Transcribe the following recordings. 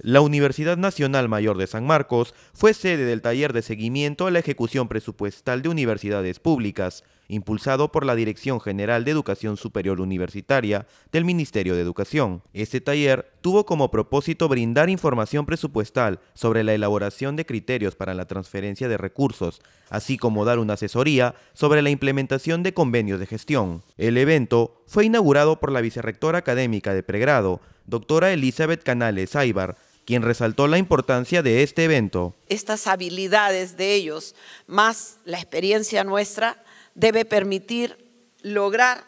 La Universidad Nacional Mayor de San Marcos fue sede del taller de seguimiento a la ejecución presupuestal de universidades públicas, impulsado por la Dirección General de Educación Superior Universitaria del Ministerio de Educación. Este taller tuvo como propósito brindar información presupuestal sobre la elaboración de criterios para la transferencia de recursos, así como dar una asesoría sobre la implementación de convenios de gestión. El evento fue inaugurado por la vicerrectora académica de pregrado, doctora Elizabeth Canales Aybar, quien resaltó la importancia de este evento. Estas habilidades de ellos, más la experiencia nuestra, debe permitir lograr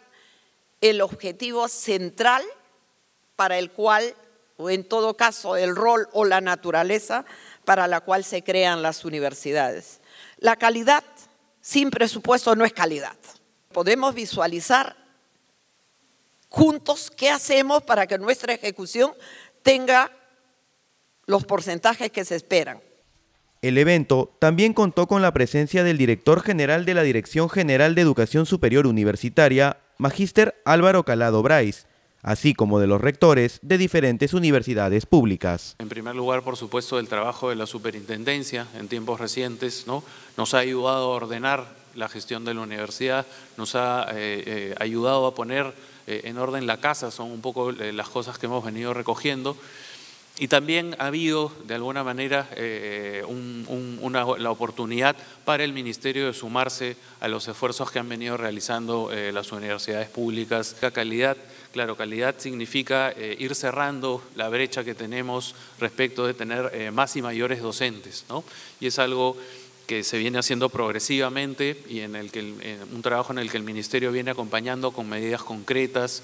el objetivo central para el cual, o en todo caso, el rol o la naturaleza para la cual se crean las universidades. La calidad sin presupuesto no es calidad. Podemos visualizar juntos qué hacemos para que nuestra ejecución tenga los porcentajes que se esperan. El evento también contó con la presencia del director general de la Dirección General de Educación Superior Universitaria, Magíster Álvaro Calado Brais, así como de los rectores de diferentes universidades públicas. En primer lugar, por supuesto, el trabajo de la superintendencia en tiempos recientes nos ha ayudado a ordenar la gestión de la universidad, nos ha eh, eh, ayudado a poner eh, en orden la casa, son un poco las cosas que hemos venido recogiendo. Y también ha habido, de alguna manera, eh, una, la oportunidad para el Ministerio de sumarse a los esfuerzos que han venido realizando eh, las universidades públicas. La calidad, claro, calidad significa eh, ir cerrando la brecha que tenemos respecto de tener más y mayores docentes, ¿no? Y es algo que se viene haciendo progresivamente y en el que un trabajo en el que el Ministerio viene acompañando con medidas concretas.